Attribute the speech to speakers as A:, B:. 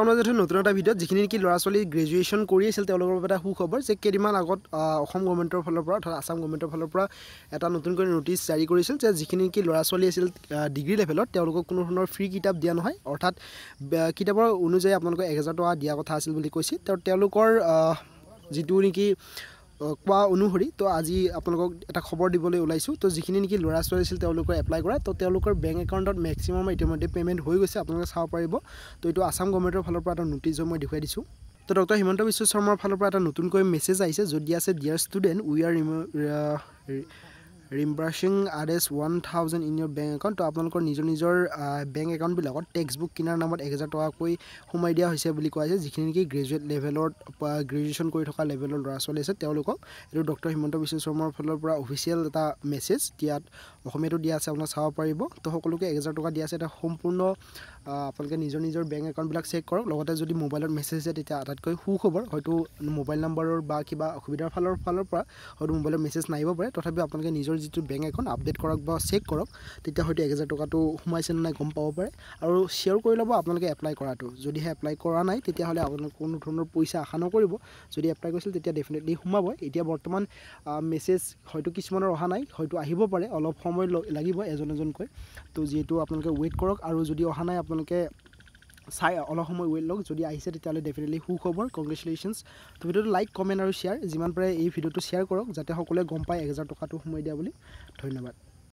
A: আপোনাৰ যিহেতু নতুন এটা ভিডিঅ'ত যিখিনি নেকি ল'ৰা ছোৱালী গ্ৰেজুৱেশ্যন কৰি আছিল তেওঁলোকৰ বাবে এটা সুখবৰ যে কেইদিনমান আগত অসম গভৰ্ণমেণ্টৰ ফালৰ পৰা অৰ্থাৎ আছাম গভৰ্ণমেণ্টৰ ফালৰ পৰা এটা নতুনকৈ নটিছ জাৰি কৰিছিল যে যিখিনি নেকি ল'ৰা ছোৱালী আছিল ডিগ্ৰী লেভেলত তেওঁলোকক কোনো ধৰণৰ ফ্ৰী কিতাপ দিয়া নহয় অৰ্থাৎ কিতাপৰ অনুযায়ী আপোনালোকে এক হেজাৰ টকা দিয়াৰ কথা আছিল বুলি কৈছিল তেওঁলোকৰ যিটো নেকি কোৱা অনুসৰি তো আজি আপোনালোকক এটা খবৰ দিবলৈ ওলাইছোঁ তো যিখিনি নেকি ল'ৰা ছোৱালী আছিল তেওঁলোকৰ এপ্লাই কৰা তো তেওঁলোকৰ বেংক একাউণ্টত মেক্সিমাম ইতিমধ্যে পে'মেণ্ট হৈ গৈছে আপোনালোকে চাব পাৰিব তো এইটো আছাম গভৰ্ণমেণ্টৰ ফালৰ পৰা এটা নটিচ মই দেখুৱাই দিছোঁ তো ডক্টৰ হিমন্ত বিশ্ব শৰ্মাৰ ফালৰ পৰা এটা নতুনকৈ মেছেজ আহিছে যদি আছে ডিয়াৰ ষ্টুডেণ্ট উই আৰ ৰিম reimbursing R S one thousand in your bank account তো আপোনালোকৰ নিজৰ নিজৰ বেংক একাউণ্টবিলাকত টেক্সবুক কিনাৰ নামত এক এহেজাৰ টকাকৈ সোমাই দিয়া হৈছে বুলি কোৱা হৈছে যিখিনি নেকি গ্ৰেজুৱেট লেভেলত গ্ৰেজুৱেশ্যন কৰি থকা লেভেলৰ ল'ৰা ছোৱালী আছে তেওঁলোকক এইটো ডক্টৰ হিমন্ত বিশ্ব শৰ্মাৰ ফালৰ পৰা অফিচিয়েল এটা মেছেজ দিয়াত অসমীয়াটো দিয়া আছে আপোনাক চাব পাৰিব তো সকলোকে এহেজাৰ টকা দিয়া আছে এটা সম্পূৰ্ণ আপোনালোকে নিজৰ নিজৰ বেংক একাউণ্টবিলাক চেক কৰক লগতে যদি মোবাইলত মেছেজ আছে তেতিয়া আটাইতকৈ সুখবৰ হয়তো মোবাইল নম্বৰৰ বা কিবা অসুবিধাৰ ফালৰ ফালৰ পৰা হয়তো মোবাইলত মেছেজ নাহিব পাৰে তথাপিও আপোনালোকে নিজৰ আপোনাৰ যিটো বেংক একাউণ্ট আপডেট কৰক বা চেক কৰক তেতিয়া হয়তো এক হাজাৰ টকাটো সোমাইছে নে নাই গম পাব পাৰে আৰু শ্বেয়াৰ কৰি ল'ব আপোনালোকে এপ্লাই কৰাটো যদিহে এপ্লাই কৰা নাই তেতিয়াহ'লে আপোনালোকে কোনো ধৰণৰ পইচা আশা নকৰিব যদি এপ্লাই কৰিছিল তেতিয়া ডেফিনেটলি সোমাব এতিয়া বৰ্তমান মেছেজ হয়তো কিছুমানৰ অহা নাই হয়তো আহিব পাৰে অলপ সময় লাগিব এজন এজনকৈ তো যিহেতু আপোনালোকে ৱেইট কৰক আৰু যদি অহা নাই আপোনালোকে চাই অলপ সময় ৱেইট লওক যদি আহিছে তেতিয়াহ'লে ডেফিনেটলি সুখবৰ হ'বৰ কংগ্ৰেচুলেশ্যনছ তো ভিডিঅ'টো লাইক কমেণ্ট আৰু শ্বেয়াৰ যিমান পাৰে এই ভিডিঅ'টো শ্বেয়াৰ কৰক যাতে সকলোৱে গম পায় এক হাজাৰ টকাটো সময় দিয়া বুলি ধন্যবাদ